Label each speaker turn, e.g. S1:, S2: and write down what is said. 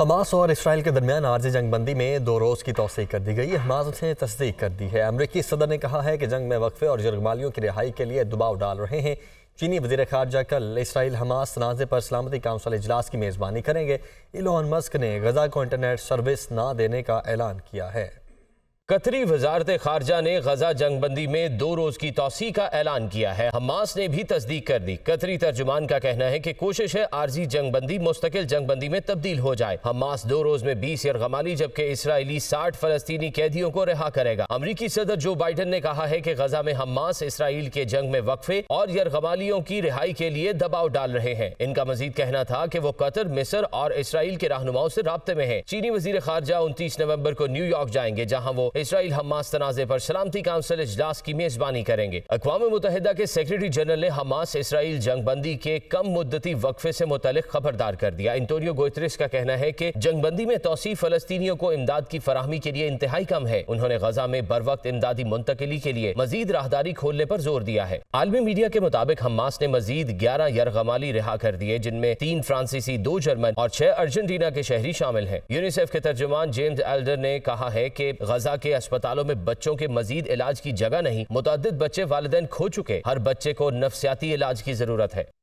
S1: Hamas और Israel के दरमियान आर्जी जंगबंदी में दो रोज़ की तोसी कर दी गई हमास ने तस्दीक कर दी है अमरीकी सदर ने कहा है कि जंग में वक्फे और जुर्गमालियों की रिहाई के लिए दबाव डाल रहे हैं चीनी वजीर खारजा कल इसराइल हमास तनाज़े पर सलामती काउंसिल इजलास की मेज़बानी करेंगे इलोहन मस्क ने गजा को इंटरनेट सर्विस ना देने का ऐलान किया है कतरी
S2: वजारत खारजा ने गजा जंगबंदी में दो रोज की तोसी का ऐलान किया है हमास ने भी तस्दीक कर दी कतरी तर्जुमान का कहना है कि कोशिश है आर्जी जंगबंदी मुस्तकिल जंगबंदी में तब्दील हो जाए हमास दो रोज में बीस गमाली जबकि इसराइली साठ फलस्तनी कैदियों को रिहा करेगा अमरीकी सदर जो बाइडन ने कहा है की गजा में हमास इसराइल के जंग में वक्फे और गमालियों की रिहाई के लिए दबाव डाल रहे हैं इनका मजीद कहना था की वो कतर मिसर और इसराइल के रहनुमाओं से रबते में है चीनी वजी खारजा उनतीस नवम्बर को न्यूयॉर्क जाएंगे जहाँ वो इसराइल हमास तनाजे पर सलामती काउंसिल इजलास की मेजबानी करेंगे अकवा मुतहदा के सेक्रेटरी जनरल ने हमास इसराइल जंगबंदी के कम मुद्दती वक्फे से मुतल खबरदार कर दिया इंतोनियो गोत्रिस का कहना है की जंगबंदी में तोसी फलस्तियों को इमदाद की फरहमी के लिए इंतहाई कम है उन्होंने गजा में बर वक्त इमदादी मुंतकली के लिए मजीद राहदारी खोलने पर जोर दिया है आलमी मीडिया के मुताबिक हमास ने मजीद ग्यारह यरगमाली रिहा कर दिए जिनमें तीन फ्रांसीसी दो जर्मन और छह अर्जेंटीना के शहरी शामिल हैं यूनिसेफ के तर्जुमान जेम्स एल्डर ने कहा है कि गजा के अस्पतालों में बच्चों के मजीद इलाज की जगह नहीं मुतद बच्चे वालदेन खो चुके हर बच्चे को नफसियाती इलाज की जरूरत है